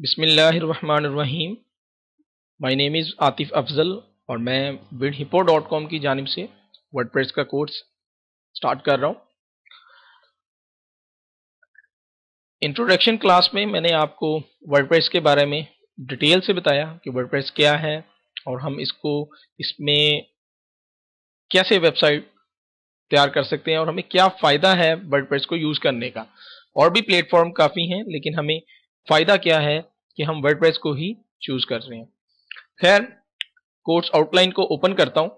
बिसमीम my name is Atif Afzal और मैं बिल्ड हिपो डॉट कॉम की जानब से वर्ड प्रेस का कोर्स स्टार्ट कर रहा हूँ इंट्रोडक्शन क्लास में मैंने आपको वर्ड प्रेस के बारे में डिटेल से बताया कि वर्ड प्रेस क्या है और हम इसको इसमें कैसे वेबसाइट तैयार कर सकते हैं और हमें क्या फ़ायदा है वर्ड प्रेस को यूज़ करने का और भी प्लेटफॉर्म काफ़ी हैं लेकिन हमें फ़ायदा क्या है कि हम वर्डप्रेस को ही चूज़ कर रहे हैं खैर कोर्स आउटलाइन को ओपन करता हूं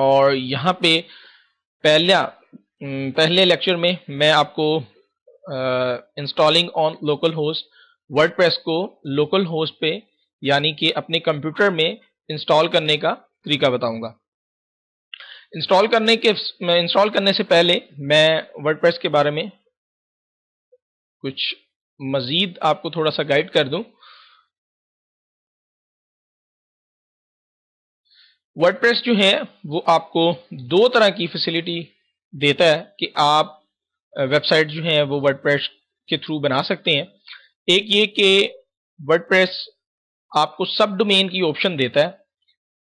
और यहां पे पहला पहले लेक्चर में मैं आपको installing on local localhost WordPress को लोकल होस्ट पे यानी कि अपने कंप्यूटर में इंस्टॉल करने का तरीका बताऊंगा इंस्टॉल करने के इंस्टॉल करने से पहले मैं वर्डप्रेस के बारे में कुछ मज़ीद आपको थोड़ा सा गाइड कर दूं वर्डप्रेस जो है वो आपको दो तरह की फैसिलिटी देता है कि आप वेबसाइट जो है वो वर्डप्रेस के थ्रू बना सकते हैं एक ये कि वर्डप्रेस आपको सब डोमेन की ऑप्शन देता है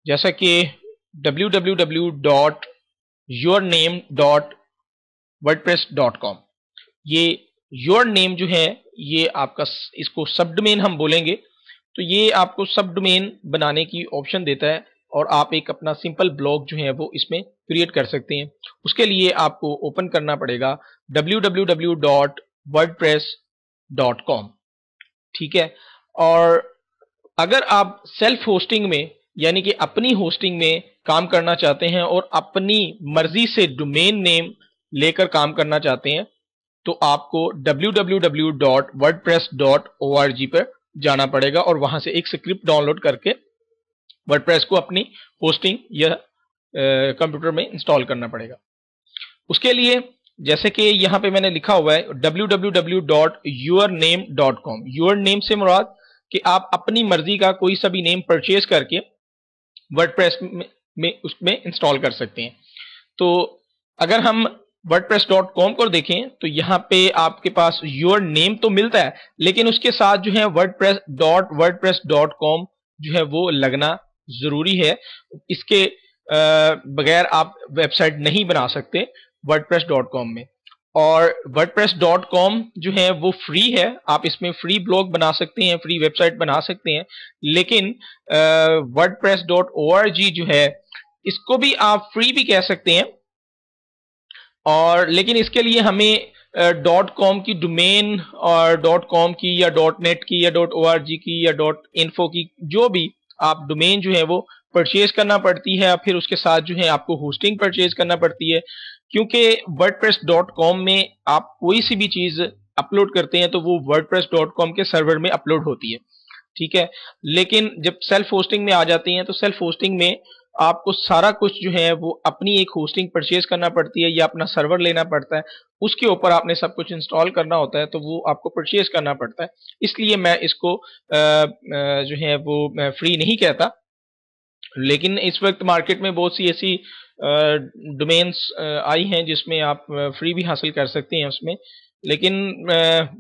जैसा कि W W W dot name dot dot com ये योर नेम जो है ये आपका इसको सब डोमेन हम बोलेंगे तो ये आपको सब डोमेन बनाने की ऑप्शन देता है और आप एक अपना सिंपल ब्लॉग जो है वो इसमें क्रिएट कर सकते हैं उसके लिए आपको ओपन करना पड़ेगा www.wordpress.com ठीक है और अगर आप सेल्फ होस्टिंग में यानी कि अपनी होस्टिंग में काम करना चाहते हैं और अपनी मर्जी से डोमेन नेम लेकर काम करना चाहते हैं तो आपको www.wordpress.org पर जाना पड़ेगा और वहां से एक स्क्रिप्ट डाउनलोड करके वर्डप्रेस को अपनी होस्टिंग या कंप्यूटर में इंस्टॉल करना पड़ेगा उसके लिए जैसे कि यहां पे मैंने लिखा हुआ है www.yourname.com योर नेम से मुराद कि आप अपनी मर्जी का कोई सा भी नेम परचेज करके वर्डप्रेस में, में उसमें इंस्टॉल कर सकते हैं तो अगर हम wordpress.com को देखें तो यहाँ पे आपके पास योर नेम तो मिलता है लेकिन उसके साथ जो है wordpress.wordpress.com जो है वो लगना जरूरी है इसके बगैर आप वेबसाइट नहीं बना सकते wordpress.com में और wordpress.com जो है वो फ्री है आप इसमें फ्री ब्लॉग बना सकते हैं फ्री वेबसाइट बना सकते हैं लेकिन वर्डप्रेस डॉट जो है इसको भी आप फ्री भी कह सकते हैं और लेकिन इसके लिए हमें डॉट कॉम की डोमेन और डॉट कॉम की या डॉट नेट की या डॉट ओ की या डॉट इन्फो की जो भी आप डोमेन जो है वो परचेज करना पड़ती है फिर उसके साथ जो है आपको होस्टिंग परचेज करना पड़ती है क्योंकि वर्ड में आप कोई सी भी चीज़ अपलोड करते हैं तो वो वर्ड के सर्वर में अपलोड होती है ठीक है लेकिन जब सेल्फ होस्टिंग में आ जाती हैं तो सेल्फ होस्टिंग में आपको सारा कुछ जो है वो अपनी एक होस्टिंग परचेज करना पड़ती है या अपना सर्वर लेना पड़ता है उसके ऊपर आपने सब कुछ इंस्टॉल करना होता है तो वो आपको परचेज करना पड़ता है इसलिए मैं इसको जो है वो फ्री नहीं कहता लेकिन इस वक्त मार्केट में बहुत सी ऐसी डोमेन्स आई हैं जिसमें आप फ्री भी हासिल कर सकते हैं उसमें लेकिन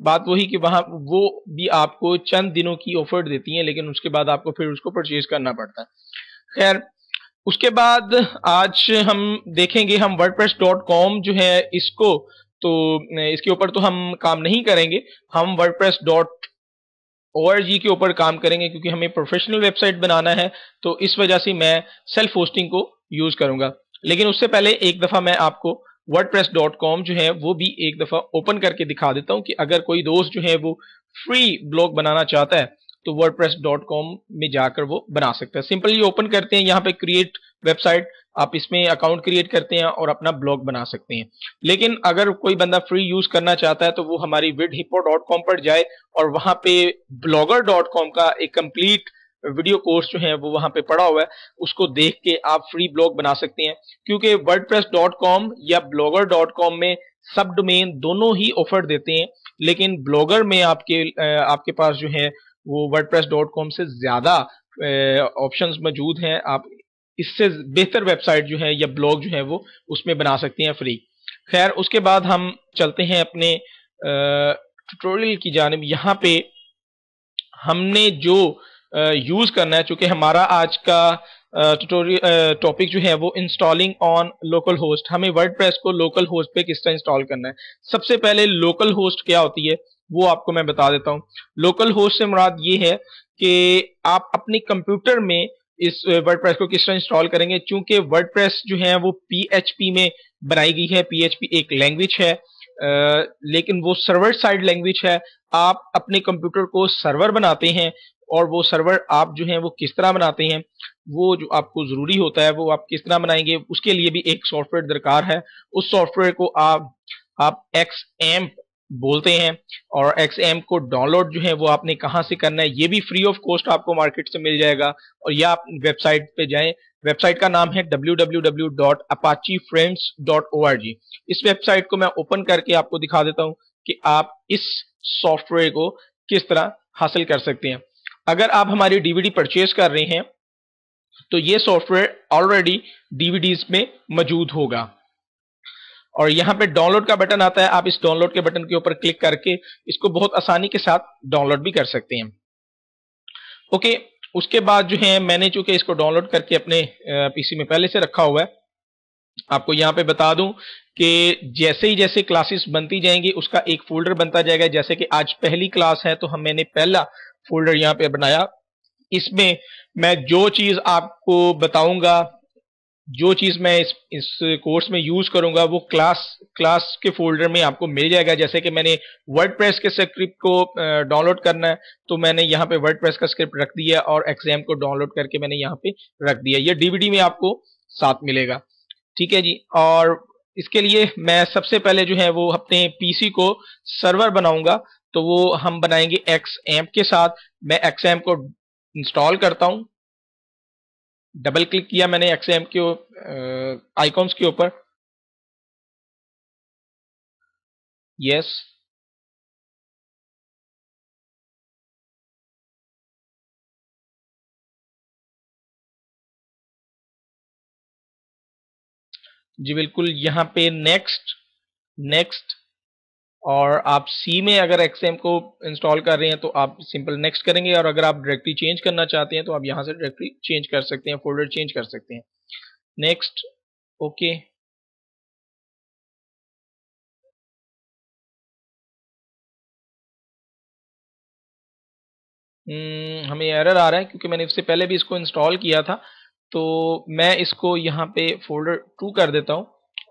बात वही कि वहाँ वो भी आपको चंद दिनों की ऑफर देती हैं लेकिन उसके बाद आपको फिर उसको परचेज करना पड़ता है खैर उसके बाद आज हम देखेंगे हम wordpress.com जो है इसको तो इसके ऊपर तो हम काम नहीं करेंगे हम wordpress.org के ऊपर काम करेंगे क्योंकि हमें प्रोफेशनल वेबसाइट बनाना है तो इस वजह से मैं सेल्फ होस्टिंग को यूज करूंगा लेकिन उससे पहले एक दफा मैं आपको wordpress.com जो है वो भी एक दफा ओपन करके दिखा देता हूं कि अगर कोई दोस्त जो है वो फ्री ब्लॉग बनाना चाहता है तो कॉम में जाकर वो बना सकता है सिंपली ओपन करते हैं यहाँ पे क्रिएट वेबसाइट आप इसमें अकाउंट क्रिएट करते हैं और अपना ब्लॉग बना सकते हैं लेकिन अगर कोई बंदा फ्री यूज करना चाहता है तो वो हमारी विड हिपो डॉट कॉम पर जाए और वहां पे ब्लॉगर डॉट कॉम का एक कंप्लीट वीडियो कोर्स जो है वो वहां पे पड़ा हुआ है उसको देख के आप फ्री ब्लॉग बना सकते हैं क्योंकि कॉम या कॉम में सब डोमेन दोनों ही ऑफर देते हैं लेकिन ब्लॉगर में आपके आपके पास जो है वो वर्ड से ज़्यादा ऑप्शन मौजूद हैं आप इससे बेहतर वेबसाइट जो है या ब्लॉग जो है वो उसमें बना सकते हैं फ्री खैर उसके बाद हम चलते हैं अपने ट्यूटोरियल की जानब यहाँ पे हमने जो यूज़ करना है चूंकि हमारा आज का ट्यूटोरियल टॉपिक जो है वो इंस्टॉलिंग ऑन लोकल होस्ट हमें वर्डप्रेस को लोकल होस्ट पे किस तरह इंस्टॉल करना है सबसे पहले लोकल होस्ट क्या होती है वो आपको मैं बता देता हूँ लोकल होस्ट से मुराद ये है कि आप अपने कंप्यूटर में इस वर्ड को किस तरह इंस्टॉल करेंगे चूंकि वर्ड जो है वो पी में बनाई गई है पी एक लैंग्वेज है आ, लेकिन वो सर्वर साइड लैंग्वेज है आप अपने कंप्यूटर को सर्वर बनाते हैं और वो सर्वर आप जो है वो किस तरह बनाते हैं वो जो आपको ज़रूरी होता है वो आप किस तरह बनाएंगे उसके लिए भी एक सॉफ्टवेयर दरकार है उस सॉफ्टवेयर को आप आप एक्स एम्प बोलते हैं और एक्स एम को डाउनलोड जो है वो आपने कहाँ से करना है ये भी फ्री ऑफ कॉस्ट आपको मार्केट से मिल जाएगा और या आप वेबसाइट पे जाए वेबसाइट का नाम है www.apacheframes.org इस वेबसाइट को मैं ओपन करके आपको दिखा देता हूँ कि आप इस सॉफ्टवेयर को किस तरह हासिल कर सकते हैं अगर आप हमारी डीवीडी परचेज कर रहे हैं तो ये सॉफ्टवेयर ऑलरेडी डीवीडीज में मौजूद होगा और यहाँ पे डाउनलोड का बटन आता है आप इस डाउनलोड के बटन के ऊपर क्लिक करके इसको बहुत आसानी के साथ डाउनलोड भी कर सकते हैं ओके उसके बाद जो है मैंने चूंकि इसको डाउनलोड करके अपने पीसी में पहले से रखा हुआ है आपको यहाँ पे बता दूं कि जैसे ही जैसे क्लासेस बनती जाएंगी उसका एक फोल्डर बनता जाएगा जैसे कि आज पहली क्लास है तो हम मैंने पहला फोल्डर यहाँ पे बनाया इसमें मैं जो चीज आपको बताऊंगा जो चीज़ मैं इस इस कोर्स में यूज़ करूंगा वो क्लास क्लास के फोल्डर में आपको मिल जाएगा जैसे कि मैंने वर्ड प्रेस के स्क्रिप्ट को डाउनलोड करना है तो मैंने यहाँ पे वर्ड प्रेस का स्क्रिप्ट रख दिया और एग्जाम को डाउनलोड करके मैंने यहाँ पे रख दिया ये डीवीडी में आपको साथ मिलेगा ठीक है जी और इसके लिए मैं सबसे पहले जो है वो अपने पीसी को सर्वर बनाऊंगा तो वो हम बनाएंगे एक्स एम्प के साथ मैं एक्स एम्प को इंस्टॉल करता हूँ डबल क्लिक किया मैंने एक्सएम के आइकॉन्स के ऊपर यस जी बिल्कुल यहां पे नेक्स्ट नेक्स्ट और आप सी में अगर एक्सएम को इंस्टॉल कर रहे हैं तो आप सिंपल नेक्स्ट करेंगे और अगर आप डायरेक्टरी चेंज करना चाहते हैं तो आप यहाँ से डायरेक्टरी चेंज कर सकते हैं फोल्डर चेंज कर सकते हैं नेक्स्ट ओके hmm, हमें एरर आ रहा है क्योंकि मैंने इससे पहले भी इसको इंस्टॉल किया था तो मैं इसको यहाँ पे फोल्डर टू कर देता हूँ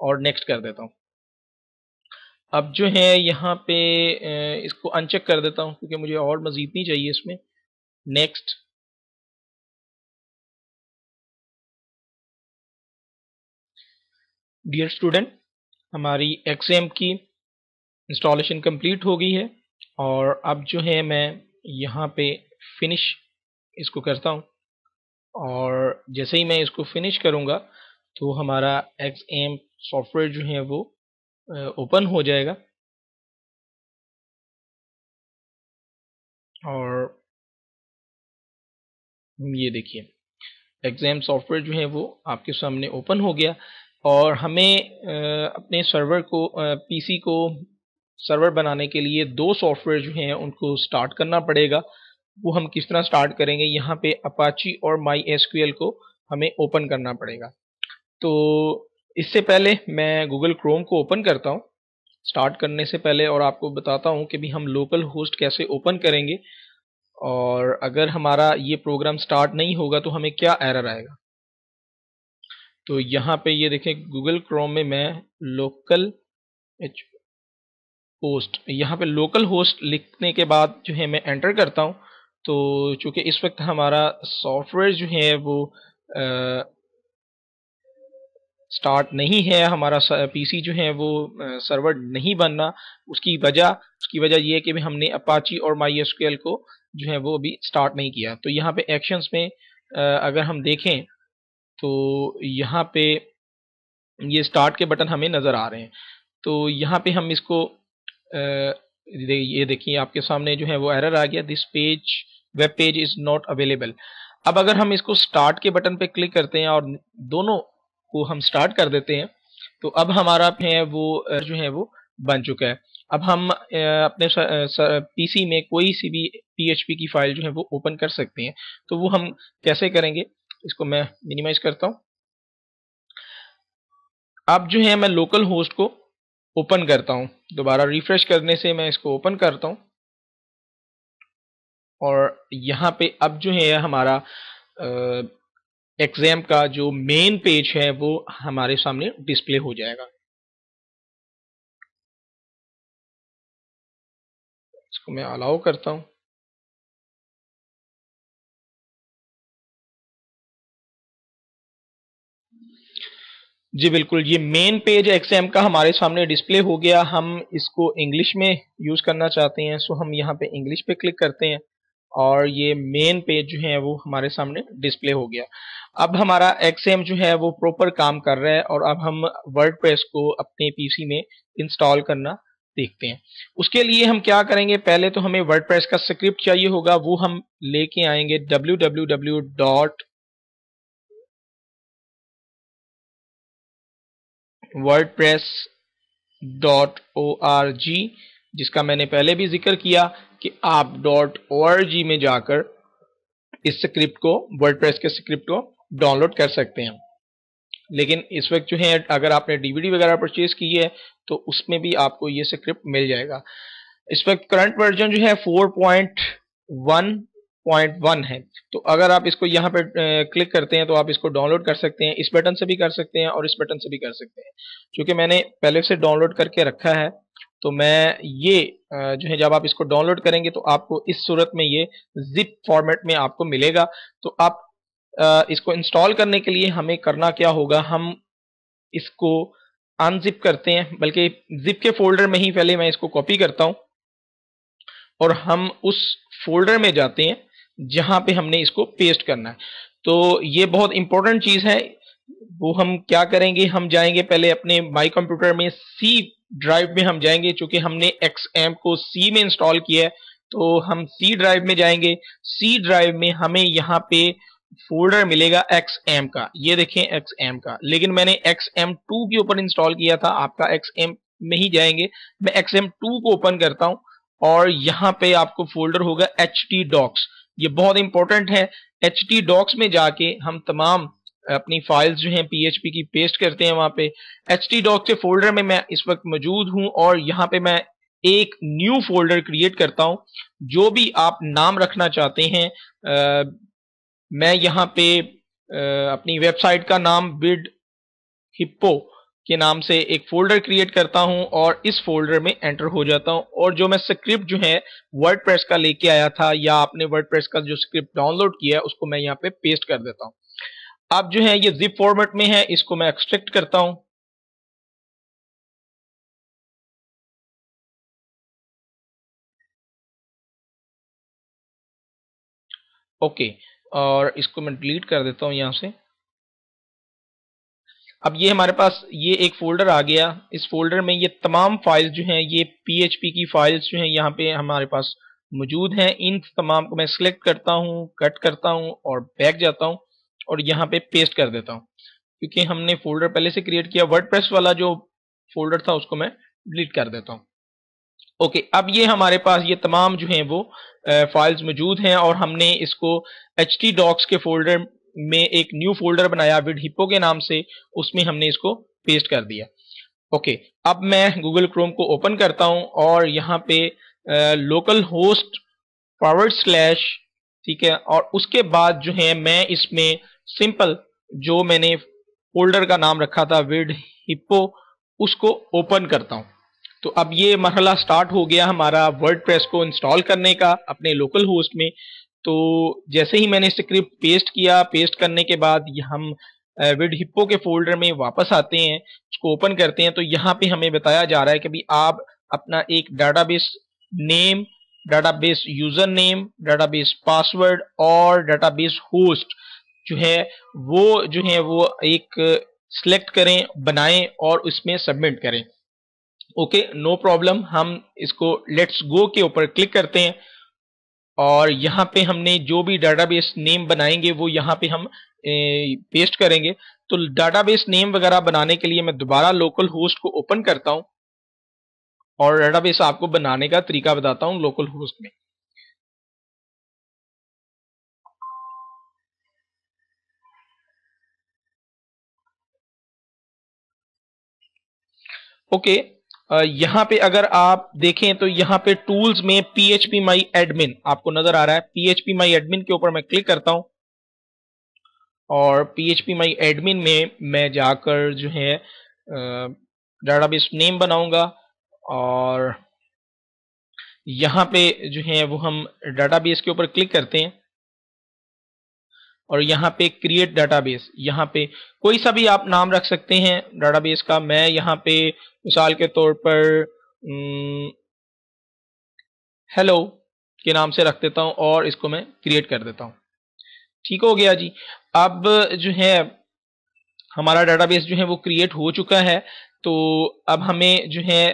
और नेक्स्ट कर देता हूँ अब जो है यहाँ पे इसको अनचेक कर देता हूँ क्योंकि मुझे और मज़ीद नहीं चाहिए इसमें नेक्स्ट डियर स्टूडेंट हमारी एक्सएम की इंस्टॉलेशन कंप्लीट हो गई है और अब जो है मैं यहाँ पे फिनिश इसको करता हूँ और जैसे ही मैं इसको फिनिश करूँगा तो हमारा एक्स एम सॉफ्टवेयर जो है वो ओपन हो जाएगा और ये देखिए एग्ज़ाम सॉफ्टवेयर जो है वो आपके सामने ओपन हो गया और हमें अपने सर्वर को पीसी को सर्वर बनाने के लिए दो सॉफ्टवेयर जो हैं उनको स्टार्ट करना पड़ेगा वो हम किस तरह स्टार्ट करेंगे यहाँ पे अपाची और माई एस को हमें ओपन करना पड़ेगा तो इससे पहले मैं गूगल क्रोम को ओपन करता हूँ स्टार्ट करने से पहले और आपको बताता हूँ कि भी हम लोकल होस्ट कैसे ओपन करेंगे और अगर हमारा ये प्रोग्राम स्टार्ट नहीं होगा तो हमें क्या एरर आएगा तो यहाँ पे ये देखें गूगल क्रोम में मैं लोकल एच होस्ट यहाँ पे लोकल होस्ट लिखने के बाद जो है मैं एंटर करता हूँ तो चूंकि इस वक्त हमारा सॉफ्टवेयर जो है वो आ, स्टार्ट नहीं है हमारा पीसी जो है वो सर्वर नहीं बनना उसकी वजह उसकी वजह यह है कि हमने अपाची और माई एस को जो है वो अभी स्टार्ट नहीं किया तो यहाँ पे एक्शंस में अगर हम देखें तो यहाँ पे ये स्टार्ट के बटन हमें नज़र आ रहे हैं तो यहाँ पे हम इसको ये देखिए आपके सामने जो है वो एरर आ गया this page web page is not available अब अगर हम इसको स्टार्ट के बटन पे क्लिक करते हैं और दोनों को हम स्टार्ट कर देते हैं तो अब हमारा है वो जो है वो बन चुका है अब हम अपने पीसी में कोई सी भी पीएचपी की फाइल जो है वो ओपन कर सकते हैं तो वो हम कैसे करेंगे इसको मैं मिनिमाइज करता हूं अब जो है मैं लोकल होस्ट को ओपन करता हूं दोबारा रिफ्रेश करने से मैं इसको ओपन करता हूं और यहां पे अब जो है हमारा एग्जाम का जो मेन पेज है वो हमारे सामने डिस्प्ले हो जाएगा इसको मैं अलाउ करता हूं जी बिल्कुल ये मेन पेज एग्जाम का हमारे सामने डिस्प्ले हो गया हम इसको इंग्लिश में यूज़ करना चाहते हैं सो हम यहाँ पे इंग्लिश पे क्लिक करते हैं और ये मेन पेज जो है वो हमारे सामने डिस्प्ले हो गया अब हमारा एक्सएम जो है वो प्रॉपर काम कर रहा है और अब हम वर्ड को अपने पीसी में इंस्टॉल करना देखते हैं उसके लिए हम क्या करेंगे पहले तो हमें वर्ड का स्क्रिप्ट चाहिए होगा वो हम लेके आएंगे W W W dot WordPress dot O R G जिसका मैंने पहले भी जिक्र किया कि आप डॉट ओ में जाकर इस स्क्रिप्ट को वर्ड के स्क्रिप्ट को डाउनलोड कर सकते हैं लेकिन इस वक्त जो है अगर आपने डीवीडी वगैरह परचेज की है तो उसमें भी आपको ये स्क्रिप्ट मिल जाएगा इस वक्त करंट वर्जन जो है 4.1.1 है तो अगर आप इसको यहाँ पे क्लिक करते हैं तो आप इसको डाउनलोड कर सकते हैं इस बटन से भी कर सकते हैं और इस बटन से भी कर सकते हैं क्योंकि मैंने पहले से डाउनलोड करके रखा है तो मैं ये जो है जब आप इसको डाउनलोड करेंगे तो आपको इस सूरत में ये जिप फॉर्मेट में आपको मिलेगा तो आप इसको इंस्टॉल करने के लिए हमें करना क्या होगा हम इसको अनजिप करते हैं बल्कि जिप के फोल्डर में ही पहले मैं इसको कॉपी करता हूं और हम उस फोल्डर में जाते हैं जहां पे हमने इसको पेस्ट करना है तो ये बहुत इंपॉर्टेंट चीज़ है वो हम क्या करेंगे हम जाएंगे पहले अपने माई कंप्यूटर में सी ड्राइव में हम जाएंगे चूंकि हमने एक्स एम को सी में इंस्टॉल किया है तो हम सी ड्राइव में जाएंगे सी ड्राइव में हमें यहाँ पे फोल्डर मिलेगा एक्स एम का ये देखें एक्स एम का लेकिन मैंने एक्स एम टू के ऊपर इंस्टॉल किया था आपका एक्स एम में ही जाएंगे मैं एक्स एम टू को ओपन करता हूँ और यहाँ पे आपको फोल्डर होगा एच टी डॉक्स ये बहुत इंपॉर्टेंट है एच टी डॉक्स में जाके हम तमाम अपनी फाइल्स जो हैं पीएचपी की पेस्ट करते हैं वहां पे एच टी डॉक से फोल्डर में मैं इस वक्त मौजूद हूँ और यहाँ पे मैं एक न्यू फोल्डर क्रिएट करता हूं जो भी आप नाम रखना चाहते हैं आ, मैं यहाँ पे आ, अपनी वेबसाइट का नाम बिड हिप्पो के नाम से एक फोल्डर क्रिएट करता हूं और इस फोल्डर में एंटर हो जाता हूं और जो मैं स्क्रिप्ट जो है वर्ड का लेके आया था या आपने वर्ड का जो स्क्रिप्ट डाउनलोड किया है उसको मैं यहाँ पे पेस्ट कर देता हूँ अब जो है ये जिप फॉर्मेट में है इसको मैं एक्सट्रैक्ट करता हूं ओके और इसको मैं डिलीट कर देता हूं यहां से अब ये हमारे पास ये एक फोल्डर आ गया इस फोल्डर में ये तमाम फाइल्स जो हैं ये php की फाइल्स जो हैं यहाँ पे हमारे पास मौजूद हैं इन तमाम को मैं सिलेक्ट करता हूँ कट करता हूँ और बैक जाता हूँ और यहाँ पे पेस्ट कर देता हूँ क्योंकि हमने फोल्डर पहले से क्रिएट किया वर्ड वाला जो फोल्डर था उसको मैं डिलीट कर देता हूँ ओके okay, अब ये हमारे पास ये तमाम जो हैं वो फाइल्स मौजूद हैं और हमने इसको एच टी डॉक्स के फोल्डर में एक न्यू फोल्डर बनाया विड हिपो के नाम से उसमें हमने इसको पेस्ट कर दिया ओके okay, अब मैं गूगल क्रोम को ओपन करता हूं और यहाँ पे लोकल होस्ट पावर स्लैश ठीक है और उसके बाद जो है मैं इसमें सिंपल जो मैंने फोल्डर का नाम रखा था विड हिप्पो उसको ओपन करता हूँ तो अब ये मरहला स्टार्ट हो गया हमारा वर्ड को इंस्टॉल करने का अपने लोकल होस्ट में तो जैसे ही मैंने स्क्रिप्ट पेस्ट किया पेस्ट करने के बाद हम विड हिप्पो के फोल्डर में वापस आते हैं उसको ओपन करते हैं तो यहाँ पे हमें बताया जा रहा है कि भी आप अपना एक database name database user name database password और डाटाबेस होस्ट जो है वो जो है वो एक सिलेक्ट करें बनाएं और उसमें सबमिट करें ओके नो प्रॉब्लम हम इसको लेट्स गो के ऊपर क्लिक करते हैं और यहाँ पे हमने जो भी डाटाबेस नेम बनाएंगे वो यहाँ पे हम ए, पेस्ट करेंगे तो डाटाबेस नेम वगैरह बनाने के लिए मैं दोबारा लोकल होस्ट को ओपन करता हूँ और डाटाबेस आपको बनाने का तरीका बताता हूँ लोकल होस्ट में ओके यहां पे अगर आप देखें तो यहां पे टूल्स में पीएचपी माई एडमिन आपको नजर आ रहा है पीएचपी माई एडमिन के ऊपर मैं क्लिक करता हूं और पीएचपी माई एडमिन में मैं जाकर जो है डाटाबेस नेम बनाऊंगा और यहां पे जो है वो हम डाटाबेस के ऊपर क्लिक करते हैं और यहाँ पे क्रिएट डाटाबेस यहाँ पे कोई सा भी आप नाम रख सकते हैं डाटाबेस का मैं यहाँ पे मिसाल के तौर पर हेलो के नाम से रख देता हूँ और इसको मैं क्रिएट कर देता हूँ ठीक हो गया जी अब जो है हमारा डाटाबेस जो है वो क्रिएट हो चुका है तो अब हमें जो है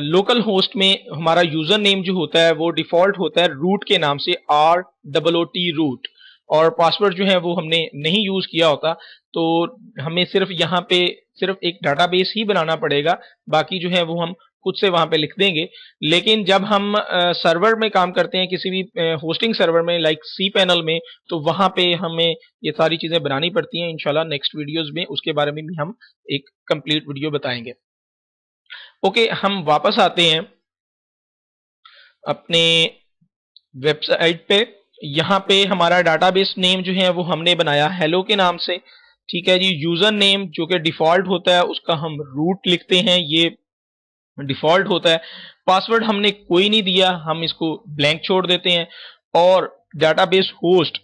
लोकल होस्ट में हमारा यूज़र नेम जो होता है वो डिफ़ॉल्ट होता है रूट के नाम से R double O T root और पासवर्ड जो है वो हमने नहीं यूज किया होता तो हमें सिर्फ यहाँ पे सिर्फ एक डाटाबेस ही बनाना पड़ेगा बाकी जो है वो हम खुद से वहां पे लिख देंगे लेकिन जब हम सर्वर में काम करते हैं किसी भी होस्टिंग सर्वर में लाइक सी पैनल में तो वहां पे हमें ये सारी चीजें बनानी पड़ती हैं इनशाला नेक्स्ट वीडियोज में उसके बारे में भी हम एक कंप्लीट वीडियो बताएंगे ओके हम वापस आते हैं अपने वेबसाइट पे यहाँ पे हमारा डाटाबेस नेम जो है वो हमने बनाया हेलो के नाम से ठीक है जी यूजर नेम जो कि डिफॉल्ट होता है उसका हम रूट लिखते हैं ये डिफॉल्ट होता है पासवर्ड हमने कोई नहीं दिया हम इसको ब्लैंक छोड़ देते हैं और डाटाबेस होस्ट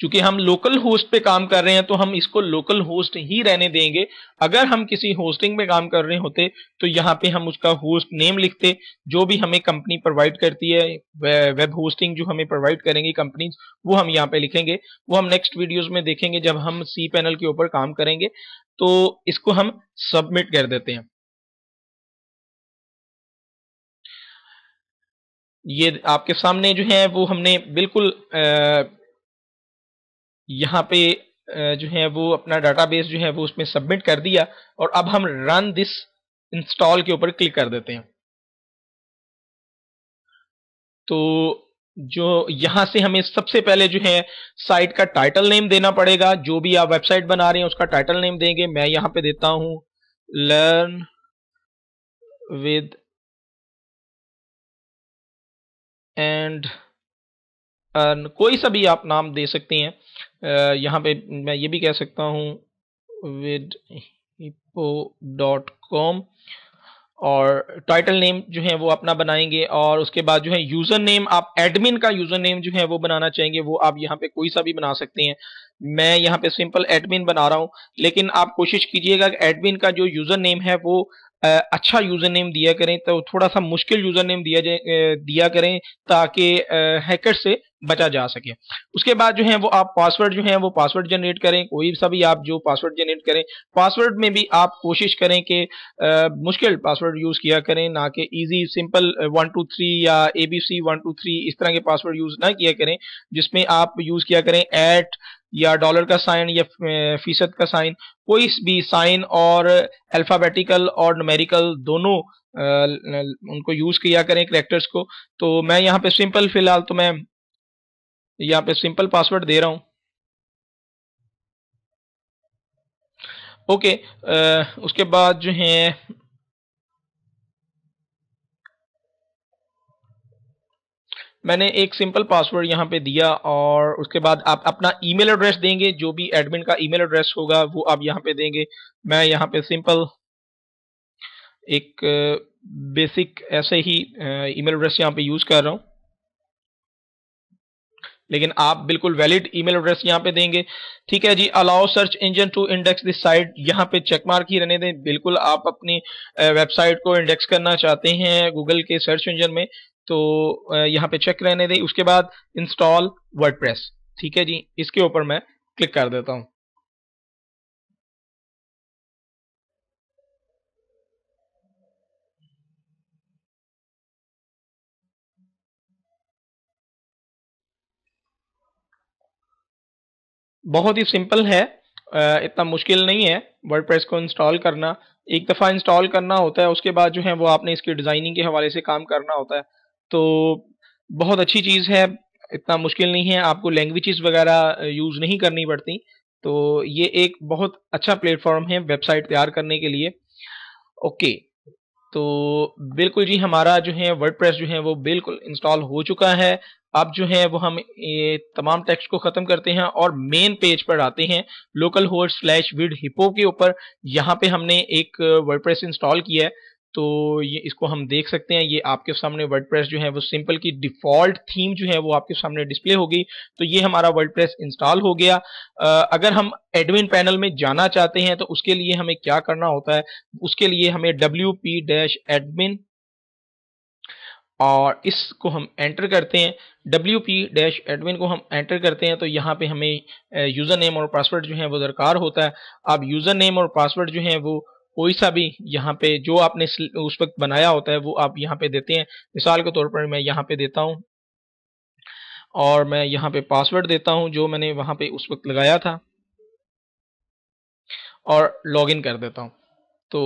चूंकि हम लोकल होस्ट पे काम कर रहे हैं तो हम इसको लोकल होस्ट ही रहने देंगे अगर हम किसी होस्टिंग पे काम कर रहे होते तो यहाँ पे हम उसका होस्ट नेम लिखते जो भी हमें कंपनी प्रोवाइड करती है वेब होस्टिंग जो हमें प्रोवाइड करेंगी कंपनीज वो हम यहाँ पे लिखेंगे वो हम नेक्स्ट वीडियोज में देखेंगे जब हम सी पैनल के ऊपर काम करेंगे तो इसको हम सबमिट कर देते हैं ये आपके सामने जो है वो हमने बिल्कुल आ, यहाँ पे जो है वो अपना डाटाबेस जो है वो उसमें सबमिट कर दिया और अब हम रन दिस इंस्टॉल के ऊपर क्लिक कर देते हैं तो जो यहाँ से हमें सबसे पहले जो है साइट का टाइटल नेम देना पड़ेगा जो भी आप वेबसाइट बना रहे हैं उसका टाइटल नेम देंगे मैं यहाँ पे देता हूँ लर्न विद एंड कोई सा भी आप नाम दे सकते हैं यहाँ पे मैं ये भी कह सकता हूँ विद हिपो डॉट कॉम और टाइटल नेम जो है वो अपना बनाएंगे और उसके बाद जो है यूज़र नेम आप एडमिन का यूज़र नेम जो है वो बनाना चाहेंगे वो आप यहाँ पे कोई सा भी बना सकते हैं मैं यहाँ पे सिंपल एडमिन बना रहा हूँ लेकिन आप कोशिश कीजिएगा कि एडमिन का जो यूज़र नेम है वो अच्छा यूज़र नेम दिया करें तो थोड़ा सा मुश्किल यूज़र नेम दिया दिया करें ताकि हैकर से बचा जा सके उसके बाद जो है वो आप पासवर्ड जो है वो पासवर्ड जनरेट करें कोई सा भी आप जो पासवर्ड जनरेट करें पासवर्ड में भी आप कोशिश करें कि मुश्किल पासवर्ड यूज़ किया करें ना कि easy simple one two three या A B C one two three इस तरह के पासवर्ड यूज़ ना किया करें जिसमें आप यूज़ किया करें एट या डॉलर का साइन या फीसद का साइन कोई भी साइन और अल्फ़ाबेटिकल और नमेरिकल दोनों उनको यूज़ किया करें करेक्टर्स को तो मैं यहाँ पे सिंपल फ़िलहाल तो मैं यहाँ पे सिंपल पासवर्ड दे रहा हूं ओके आ, उसके बाद जो है मैंने एक सिंपल पासवर्ड यहाँ पे दिया और उसके बाद आप अपना ईमेल एड्रेस देंगे जो भी एडमिन का ईमेल एड्रेस होगा वो आप यहाँ पे देंगे मैं यहाँ पे सिंपल एक बेसिक ऐसे ही ईमेल एड्रेस यहाँ पे यूज़ कर रहा हूँ लेकिन आप बिल्कुल वैलिड ईमेल एड्रेस यहाँ पे देंगे ठीक है जी allow search engine to index this site यहाँ पे चेक मार्क ही रहने दें बिल्कुल आप अपनी वेबसाइट को इंडेक्स करना चाहते हैं गूगल के सर्च इंजन में तो यहाँ पे चेक रहने दें उसके बाद इंस्टॉल वर्ड ठीक है जी इसके ऊपर मैं क्लिक कर देता हूँ बहुत ही सिंपल है इतना मुश्किल नहीं है वर्डप्रेस को इंस्टॉल करना एक दफ़ा इंस्टॉल करना होता है उसके बाद जो है वो आपने इसकी डिज़ाइनिंग के हवाले से काम करना होता है तो बहुत अच्छी चीज़ है इतना मुश्किल नहीं है आपको लैंग्वेजेस वगैरह यूज़ नहीं करनी पड़ती तो ये एक बहुत अच्छा प्लेटफॉर्म है वेबसाइट तैयार करने के लिए ओके तो बिल्कुल जी हमारा जो है वर्डप्रेस जो है वो बिल्कुल इंस्टॉल हो चुका है अब जो है वो हम ये तमाम टेक्स्ट को ख़त्म करते हैं और मेन पेज पर आते हैं लोकल होस्ट स्लैश विड हिपो के ऊपर यहाँ पे हमने एक वर्डप्रेस इंस्टॉल किया है तो ये इसको हम देख सकते हैं ये आपके सामने वर्डप्रेस जो है वो सिंपल की डिफ़ॉल्ट थीम जो है वो आपके सामने डिस्प्ले हो गई तो ये हमारा वर्डप्रेस इंस्टॉल हो गया आ, अगर हम एडमिन पैनल में जाना चाहते हैं तो उसके लिए हमें क्या करना होता है उसके लिए हमें डब्ल्यू पी डैश एडमिन और इसको हम एंटर करते हैं डब्ल्यू पी डैश एडमिन को हम एंटर करते हैं तो यहाँ पे हमें यूज़र नेम और पासवर्ड जो है वो दरकार होता है अब यूज़र नेम और पासवर्ड जो है वो कोई सा भी यहाँ पे जो आपने उस वक्त बनाया होता है वो आप यहाँ पे देते हैं मिसाल के तौर पर मैं यहाँ पे देता हूँ और मैं यहाँ पे पासवर्ड देता हूँ जो मैंने वहाँ पे उस वक्त लगाया था और लॉगिन कर देता हूँ तो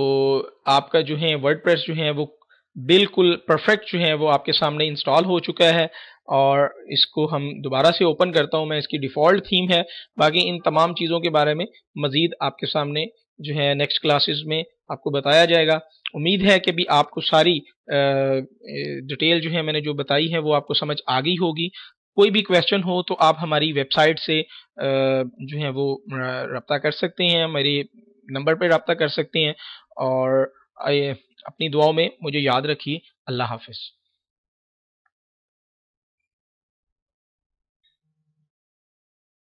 आपका जो है वर्ड जो है वो बिल्कुल परफेक्ट जो है वो आपके सामने इंस्टॉल हो चुका है और इसको हम दोबारा से ओपन करता हूँ मैं इसकी डिफ़ॉल्ट थीम है बाकी इन तमाम चीज़ों के बारे में मज़ीद आपके सामने जो है नेक्स्ट क्लासेस में आपको बताया जाएगा उम्मीद है कि भी आपको सारी डिटेल जो है मैंने जो बताई है वो आपको समझ आ गई होगी कोई भी क्वेश्चन हो तो आप हमारी वेबसाइट से जो है वो रब्ता कर सकते हैं मेरे नंबर पर रब्ता कर सकते हैं और अपनी दुआओं में मुझे याद रखिए अल्लाह हाफिज़